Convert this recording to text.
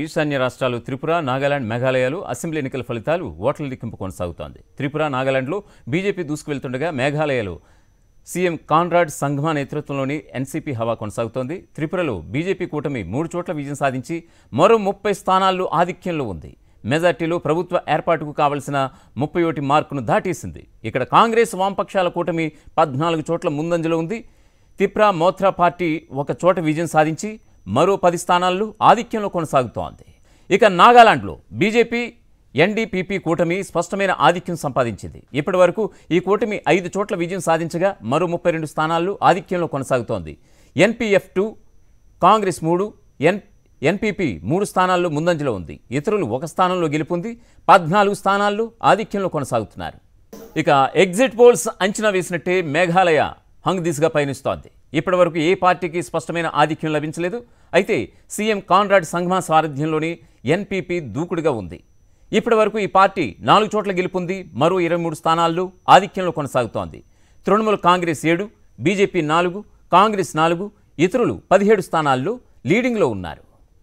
ఈశాన్య రాష్ట్రాలు త్రిపుర నాగాలాండ్ మేఘాలయాలు అసెంబ్లీ ఎన్నికల ఫలితాలు ఓట్ల లెక్కింపు కొనసాగుతోంది త్రిపుర నాగాలాండ్లో బీజేపీ దూసుకువెళ్తుండగా మేఘాలయలో సీఎం కాన్రాడ్ సంఘమా నేతృత్వంలోని ఎన్సీపీ హవా కొనసాగుతోంది త్రిపురలో బీజేపీ కూటమి మూడు చోట్ల విజయం సాధించి మరో ముప్పై స్థానాల్లో ఆధిక్యంలో ఉంది మెజార్టీలో ప్రభుత్వ ఏర్పాటుకు కావలసిన ముప్పై ఒకటి మార్కును దాటేసింది ఇక్కడ కాంగ్రెస్ వామపక్షాల కూటమి పద్నాలుగు చోట్ల ముందంజలో ఉంది తిప్రా మోత్రా పార్టీ ఒక చోట విజయం సాధించి మరో పది స్థానాల్లో ఆధిక్యంలో కొనసాగుతోంది ఇక నాగాలాండ్లో బీజేపీ ఎన్డీపీపీ కూటమి స్పష్టమైన ఆధిక్యం సంపాదించింది ఇప్పటి వరకు ఈ కూటమి ఐదు చోట్ల విజయం సాధించగా మరో ముప్పై రెండు స్థానాల్లో ఆధిక్యంలో కొనసాగుతోంది ఎన్పీఎఫ్ టూ కాంగ్రెస్ మూడు ఎన్ ఎన్పీపీ మూడు స్థానాల్లో ముందంజలో ఉంది ఇతరులు ఒక స్థానంలో గెలుపొంది పద్నాలుగు స్థానాల్లో ఆధిక్యంలో కొనసాగుతున్నారు ఇక ఎగ్జిట్ పోల్స్ అంచనా వేసినట్టే మేఘాలయ హంగ్ దిశగా పయనిస్తోంది ఇప్పటివరకు ఏ పార్టీకి స్పష్టమైన ఆధిక్యం లభించలేదు అయితే సీఎం కాన్రాడ్ సంఘమా సారథ్యంలోని ఎన్పీపీ దూకుడుగా ఉంది ఇప్పటివరకు ఈ పార్టీ నాలుగు చోట్ల గెలుపుంది మరో ఇరవై మూడు స్థానాల్లో ఆధిక్యంలో కొనసాగుతోంది తృణమూల్ కాంగ్రెస్ ఏడు బీజేపీ నాలుగు కాంగ్రెస్ నాలుగు ఇతరులు పదిహేడు స్థానాల్లో లీడింగ్లో ఉన్నారు